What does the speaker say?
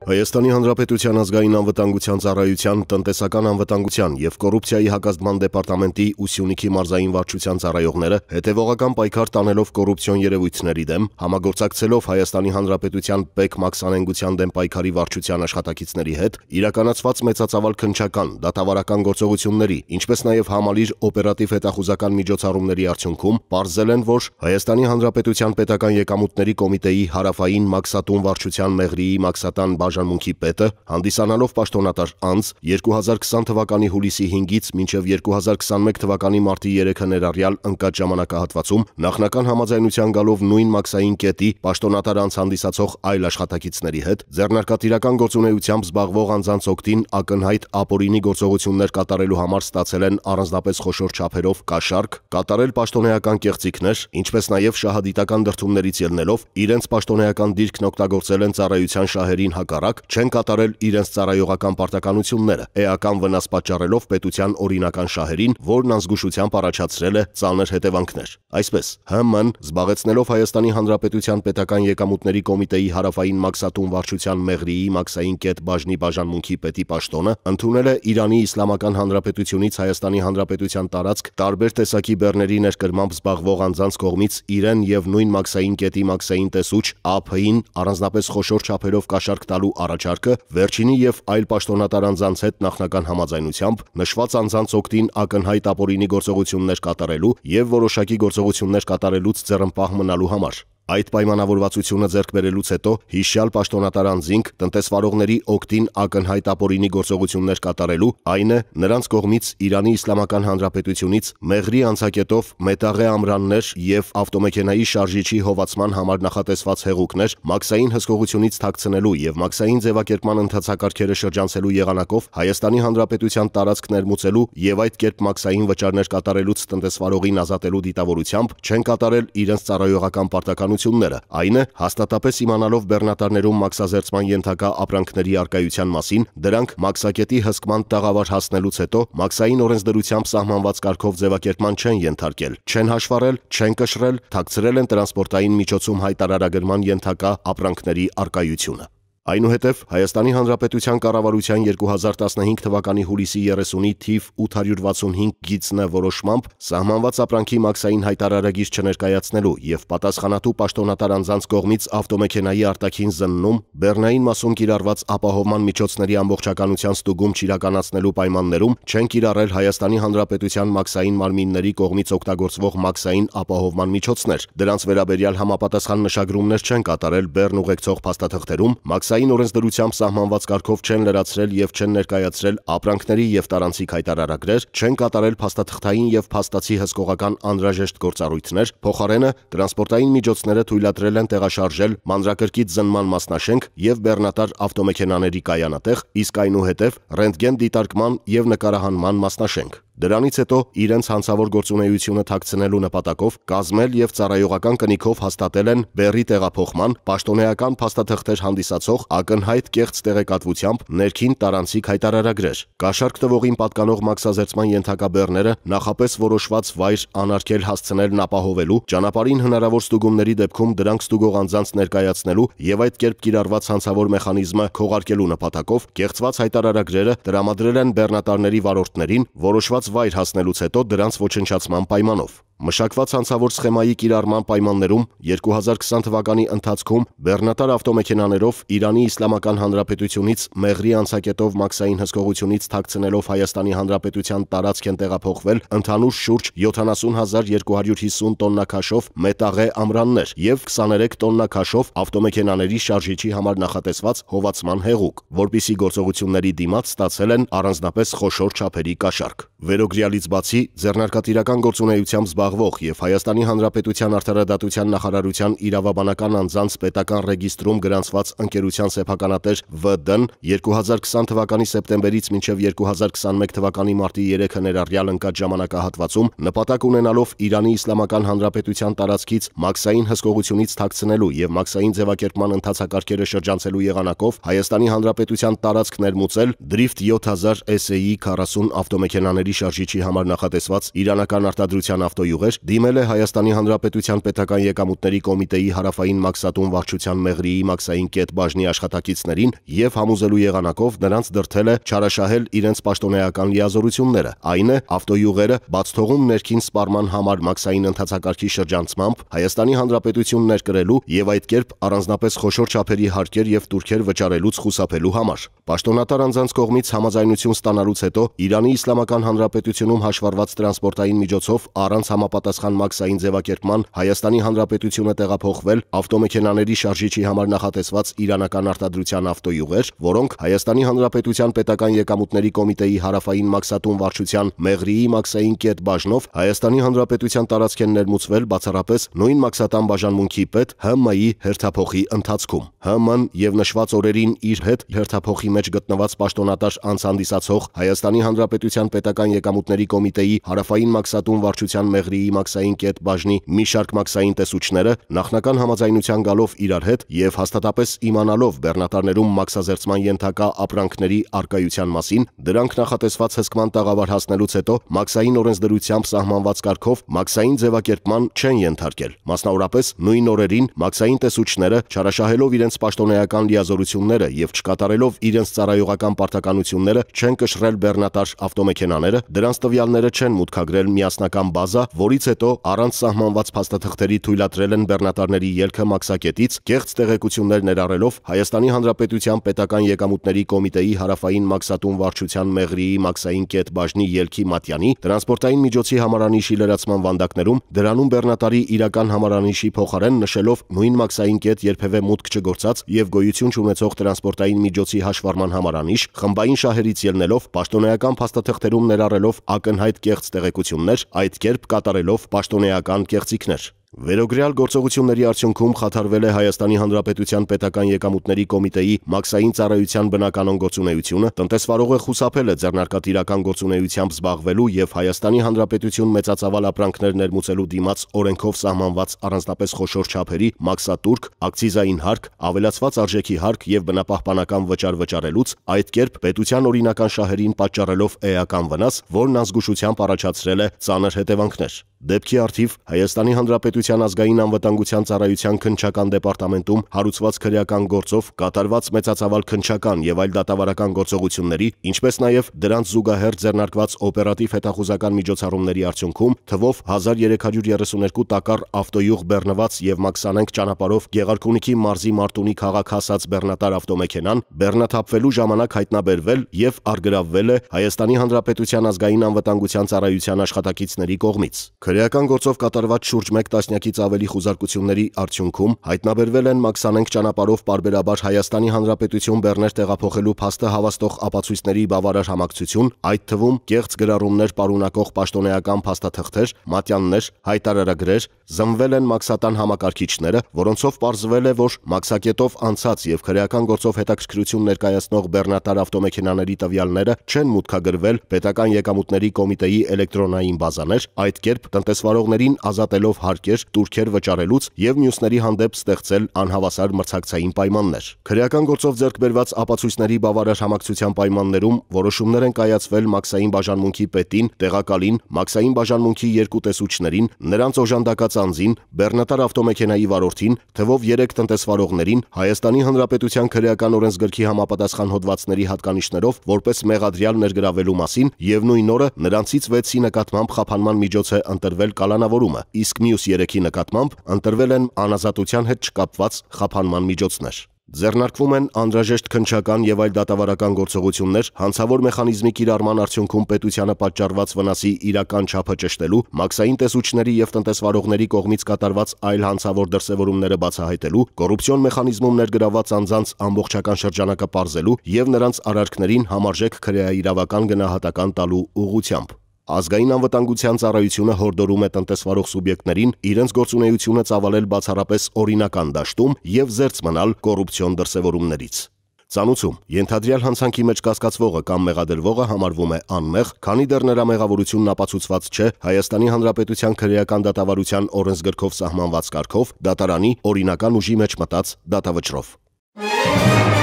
Հայաստանի Հանրապետության ազգային անվտանգության ծառայության տնտեսական անվտանգության եւ կոռուպցիայի հակազդման դեպարտամենտի Ուսյունիքի մարզային վարչության ծառայողները հետևողական պայքար տանելով կոռուպցիոն երևույթների դեմ համագործակցելով Հայաստանի Հանրապետության ՊԵԿ մաքսանենգության դեմ պայքարի վարչության աշխատակիցների հետ իրականացված մեծածավալ քնչական դատավարական գործողությունների ինչպես նաեւ համալիր օպերատիվ հետախուզական միջոցառումների արդյունքում ողջել են որ Հայաստանի Հանրապետության պետական եկամուտների կոմիտեի հարավային մաքսատուն վարչության մեղրիի մաքսատան բաժանմունքի պետը, հանդիսանալով պաշտոնատար անձ 2020 թվականի հուլիսի 5-ից մինչև 2021 թվականի մարտի 3-ը ներառյալ ընկած ժամանակահատվածում նախնական համաձայնության գալով նույն մաքսային կետի պաշտոնատար անձ հանդիսացող այլ աշխատակիցների հետ ձեռնարկատիրական գործունեությամբ զբաղվող անձանց օգտին ակնհայտ ապօրինի գործողություններ կատարելու համար ստացել են առանձնապես խոշոր չափերով կաշառք, կատարել պաշտոնեական կեղծիքներ, ինչպես նաև շահադիտական դրդումներից ելնելով իրենց պաշտոնեական դիրքն օգտագործել են ծառայության շահերին հակառակ արագ չեն կատարել իրենց ծառայողական պարտականությունները, էական վնաս պատճառելով պետության օրինական շահերին, որն անզգուշությամբ առաջացրել է ծանր հետևանքներ։ Այսպես, ՀՄ-ն զբաղեցնելով Հայաստանի Հանրապետության Պետական Եկամուտների Կոմիտեի հարավային Մաքսատուն վարչության Մեղրիի մաքսային կետ բաժնի բաժանմունքի պետի պաշտոնը, ընդունել է Իրանի Իսլամական Հանրապետությունից Հայաստանի Հանրապետության տարածք տարբեր տեսակի բեռների ներկրմամբ զբաղվող անձանց կողմից իրեն եւ նույն մաքսային կետի մաքսային տեսուչ ԱՓ-ին առանձնապես խոշոր չափերով կաշառք տալու կազմելու առաջարկը վերջինի և այլ պաշտոնատար անձանց հետ նախնական համաձայնությամբ նշված անձանց օգտին ակնհայտ ապօրինի գործողություններ կատարելու և որոշակի գործողություններ կատարելուց ձեռնպահ մնալու համար։ Այդ պայմանավորվածությունը ձեռք բերելուց հետո հիշյալ պաշտոնատար անձինք տնտեսվարողների օգտին ակնհայտ ապօրինի գործողություններ կատարելու, այն է՝ նրանց կողմից Իրանի Իսլամական Հանրապետությունից մեղրի անցակետով մետաղե ամրաններ և ավտոմեքենայի շարժիչի հովացման համար նախատեսված հեղուկներ մաքսային հսկողությունից թաքցնելու և մաքսային ձևակերպման ընթացակարգերը շրջանցելու եղանակով Հայաստանի Հանրապետության տարածքն ներմուծելու և այդ կերպ մաքսային վճարներ կատարելուց տնտեսվարողին ազատելու դիտավորությամբ չեն կատարել իրենց ծառայողական պարտականությունները իրականությունները։ Այնը հաստատապես իմանալով բեռնատարներում մաքսազերծման ենթակա ապրանքների առկայության մասին, դրանք մաքսակետի հսկման տաղավար հասնելուց հետո մաքսային օրենսդրությամբ սահմանված կարգով ձևակերպման չեն ենթարկել, չեն հաշվառել, չեն կշռել, թաքցրել են տրանսպորտային միջոցում հայտարարագրման ենթակա ապրանքների առկայությունը։ Այնուհետև Հայաստանի Հանրապետության կառավարության 2015 թվականի հուլիսի 30-ի թիվ 865 գիծնը որոշմամբ սահմանված ապրանքի մաքսային հայտարարագիր չներկայացնելու եւ պատասխանատու պաշտոնատար անձանց կողմից ավտոմեքենայի արտաքին զննում Բեռնային մասում կիրառված ապահովման միջոցների ամբողջականության ստուգում չիրականացնելու պայմաններում չեն կիրառել Հայաստանի Հանրապետության մաքսային մարմինների կողմից օգտագործվող մաքսային ապահովման միջոցներ։ Դրանց վերաբերյալ համապատասխան նշագրումներ չեն կատարել Բեռն ուղեկցող փաստաթղթերում մաքս Կոդեքսային օրենսդրությամբ սահմանված կարգով չեն լրացրել եւ չեն ներկայացրել ապրանքների եւ տարանցիկ հայտարարագրեր, չեն կատարել փաստաթղթային եւ փաստացի հսկողական անհրաժեշտ գործառույթներ, փոխարենը տրանսպորտային միջոցները թույլատրել են տեղաշարժել մանրակրկիտ զննման մասնաշենք եւ բեռնատար ավտոմեքենաների կայանատեղ, իսկ այնուհետեւ ռենտգեն դիտարկման եւ նկարահանման մասնաշենք։ Դրանից հետո իրենց հանցավոր գործունեությունը ཐակցնելու նպատակով կազմել եւ ծառայողական կնիքով հաստատել են Բերի տեղափոխման պաշտոնեական փաստաթղթեր հանդիսացող ակնհայտ կեղծ տեղեկատվությամբ ներքին տարանցիկ հայտարարագրեր։ Կաշառք տվողին պատկանող մաքսազերծման ենթակա բեռները նախապես որոշված վայր անարգել հասցնելն ապահովելու ճանապարհին հնարավոր ստուգումների դեպքում դրանք ստուգող անձանց ներկայացնելու եւ այդ կերպ կիրառված հանցավոր մեխանիզմը քողարկելու նպատակով կեղծված հայտարարագրերը տրամադրել են բեռնատարների վարորդներին որոշված վայր հասնելուց հետո դրանց ոչնչացման պայմանով։ Մշակված հանցավոր սխեմայի կիրառման պայմաններում 2020 թվականի ընթացքում բեռնատար ավտոմեքենաներով Իրանի Իսլամական Հանրապետությունից Մեղրի անցակետով մաքսային հսկողությունից թաքցնելով Հայաստանի Հանրապետության տարածք են տեղափոխվել ընդհանուր շուրջ 70250 տոննա քաշով մետաղե ամրաններ եւ 23 տոննա քաշով ավտոմեքենաների շարժիչի համար նախատեսված հովացման հեղուկ, որբիսի գործողությունների դիմաց ստացել են առանձնապես խոշոր չափերի կաշառք։ Վերոգրյալից բացի ձեռնարկատիրական գործունեությամբ զբաղ զբաղվող եւ Հայաստանի Հանրապետության արտարադատության նախարարության իրավաբանական անձանց պետական ռեգիստրում գրանցված ընկերության սեփականատեր ՎԴ-ն 2020 թվականի սեպտեմբերից մինչև 2021 թվականի մարտի 3-ը ներառյալ ընկած ժամանակահատվածում նպատակ ունենալով Իրանի Իսլամական Հանրապետության տարածքից մաքսային հսկողությունից թաքցնելու եւ մաքսային ձևակերպման ընթացակարգերը շրջանցելու եղանակով Հայաստանի Հանրապետության տարածք ներմուծել Drift 7000 SE-ի 40 ավտոմեքենաների շարժիչի համար նախատեսված իրանական արտադրության ավտոյու գյուղեր դիմել է Հայաստանի Հանրապետության Պետական Եկամուտների Կոմիտեի հարավային մաքսատուն վարչության Մեղրիի մաքսային կետ բաժնի աշխատակիցներին եւ համոզելու եղանակով նրանց դրդել է չարաշահել իրենց պաշտոնեական լիազորությունները։ Այն է ավտոյուղերը բաց թողում ներքին սպառման համար մաքսային ընդհանցակարգի շրջանցմամբ Հայաստանի Հանրապետություն ներկրելու եւ այդ կերպ առանձնապես խոշոր չափերի հարկեր եւ турքեր վճարելուց խուսափելու համար։ Պաշտոնատար անձանց կողմից համաձայնություն ստանալուց հետո Իրանի Իսլամական Հանրապետությունում հաշվառված տրանսպորտային միջոցով առանց համապատասխան մաքսային ձևակերպման Հայաստանի Հանրապետությունը տեղափոխվել ավտոմեքենաների շարժիչի համար նախատեսված իրանական արտադրության ավտոյուղեր, որոնք Հայաստանի Հանրապետության Պետական եկամուտների կոմիտեի հարավային մաքսատուն վարչության Մեղրիի մաքսային կետ բաժնով Հայաստանի Հանրապետության տարածք են ներմուծվել բացառապես նույն մաքսատան բաժանմունքի պետ ՀՄ-ի հերթափոխի ընթացքում։ ՀՄ-ն եւ նշված օրերին իր հետ հերթափոխի մեջ գտնված պաշտոնատար անց հանդիսացող Հայաստանի Հանրապետության Պետական եկամուտների կոմիտեի հարավային մաքսատուն վարչության Մեղրի Մեղրիի մաքսային կետ բաժնի մի շարք մաքսային տեսուչները նախնական համաձայնության գալով իրար հետ եւ հաստատապես իմանալով բեռնատարներում մաքսազերծման ենթակա ապրանքների արկայության մասին, դրանք նախատեսված հսկման տաղավար հասնելուց հետո մաքսային օրենսդրությամբ սահմանված կարգով մաքսային ձևակերպման չեն ենթարկել։ Մասնավորապես նույն օրերին մաքսային տեսուչները չարաշահելով իրենց պաշտոնեական լիազորությունները եւ չկատարելով իրենց ծառայողական պարտականությունները չեն կշռել բեռնատար ավտոմեքենաները, դրանց տվյալները չեն մուտքագրել միասնական բազա, որից հետո առանց սահմանված փաստաթղթերի թույլատրել են բեռնատարների ելքը Մաքսակետից, կեղծ տեղեկություններ ներառելով Հայաստանի Հանրապետության Պետական Եկամուտների Կոմիտեի հարավային Մաքսատուն վարչության Մեղրիի մաքսային կետ բաժնի ելքի Մատյանի, տրանսպորտային միջոցի համարանիշի լրացման վանդակներում դրանում բեռնատարի իրական համարանիշի փոխարեն նշելով նույն մաքսային կետ երբևէ մուտք չգործած եւ գոյություն չունեցող տրանսպորտային միջոցի հաշվառման համարանիշ, խմբային շահերից ելնելով պաշտոնայական փաստաթղթերում ներառելով ակնհայտ կեղծ տեղեկություններ, այդ կերպ կատարել կատարելով պաշտոնեական կեղծիքներ։ Վերոգրյալ գործողությունների արդյունքում խաթարվել է Հայաստանի Հանրապետության պետական եկամուտների կոմիտեի մաքսային ծառայության բնականոն գործունեությունը, տնտեսվարողը խուսափել է ձեռնարկատիրական գործունեությամբ զբաղվելու եւ Հայաստանի Հանրապետություն մեծածավալ ապրանքներ ներմուծելու դիմաց օրենքով սահմանված առանձնապես խոշոր չափերի մաքսատուրք, ակցիզային հարկ, ավելացված արժեքի հարկ եւ բնապահպանական վճար վճարելուց այդ կերպ պետության օրինական շահերին պատճառելով էական վնաս, որն ազգուշությամբ առաջացրել է ծանր հետևանքներ։ Դեպքի արդիվ Հայաստանի Հանրապետության ազգային անվտանգության ծառայության քնչական դեպարտամենտում հարուցված քրեական գործով կատարված մեծածավալ քնչական եւ այլ դատավարական գործողությունների, ինչպես նաեւ դրանց զուգահեռ ձեռնարկված օպերատիվ հետախուզական միջոցառումների արդյունքում թվով 1332 տակառ ավտոյուղ բեռնված եւ մաքսանենք ճանապարհով Գեղարքունիքի մարզի Մարտունի քաղաք հասած բեռնատար ավտոմեքենան բեռնաթափվելու ժամանակ հայտնաբերվել եւ արգրավվել է Հայաստանի Հանրապետության ազգային անվտանգության ծառայության աշխատակիցների կողմից։ Քրեական գործով կատարված շուրջ 1 տասնյակից ավելի խուզարկությունների արդյունքում հայտնաբերվել են մաքսանենք ճանապարհով պարբերաբար Հայաստանի Հանրապետություն Բեռներ տեղափոխելու փաստը հավաստող ապացույցների բավարար համակցություն, այդ թվում կեղծ գրառումներ պարունակող պաշտոնեական փաստաթղթեր, մատյաններ, հայտարարագրեր, զմվել են մաքսատան համակարգիչները, որոնցով պարզվել է, որ մաքսակետով անցած եւ քրեական գործով հետաքրքրություն ներկայացնող բեռնատար ավտոմեքենաների տվյալները չեն մուտքագրվել պետական եկամուտների կոմիտեի էլեկտրոնային բազաներ, այդ կերպ տնտեսվարողներին ազատելով հարկեր, տուրքեր վճարելուց եւ մյուսների հանդեպ ստեղծել անհավասար մրցակցային պայմաններ։ Քրեական գործով ձեռք բերված ապացույցների բավարար համակցության պայմաններում որոշումներ են կայացվել մաքսային բաժանմունքի պետին, տեղակալին, մաքսային բաժանմունքի երկու տեսուչներին, նրանց օժանդակած անձին, բեռնատար ավտոմեքենայի վարորդին, թվով 3 տնտեսվարողներին Հայաստանի Հանրապետության քրեական օրենսգրքի համապատասխան հոդվածների հատկանիշներով որպես մեղադրյալ ներգրավելու մասին եւ նույն օրը նրանցից 6-ի նկատմամբ խափանման միջոց է ընտրել ընտրվել կալանավորումը, իսկ մյուս 3-ի նկատմամբ ընտրվել են անազատության հետ չկապված խափանման միջոցներ։ Ձեռնարկվում են անհրաժեշտ քնչական եւ այլ դատավարական գործողություններ հանցավոր մեխանիզմի կիրառման արդյունքում պետությանը պատճառված վնասի իրական չափը ճշտելու, մաքսային տեսուչների եւ տնտեսվարողների կողմից կատարված այլ հանցավոր դրսեւորումները բացահայտելու, կոռուպցիոն մեխանիզմում ներգրաված անձանց ամբողջական շրջանակը պարզելու եւ նրանց արարքներին համարժեք քրեաիրավական գնահատական տալու ուղղությամբ։ Ազգային անվտանգության ծառայությունը հորդորում է տնտեսվարող սուբյեկտներին իրենց գործունեությունը ծավալել բացառապես օրինական դաշտում եւ զերծ մնալ կոռուպցիոն դրսևորումներից։ Ցանուցում ենթադրյալ հանցանքի մեջ կասկածվողը կամ մեղադրվողը համարվում է անմեղ, քանի դեռ նրա մեղավորությունն ապացուցված չէ Հայաստանի Հանրապետության քրեական դատավարության օրենսգրքով սահմանված կարգով դատարանի օրինական ուժի մեջ մտած դատավճռով։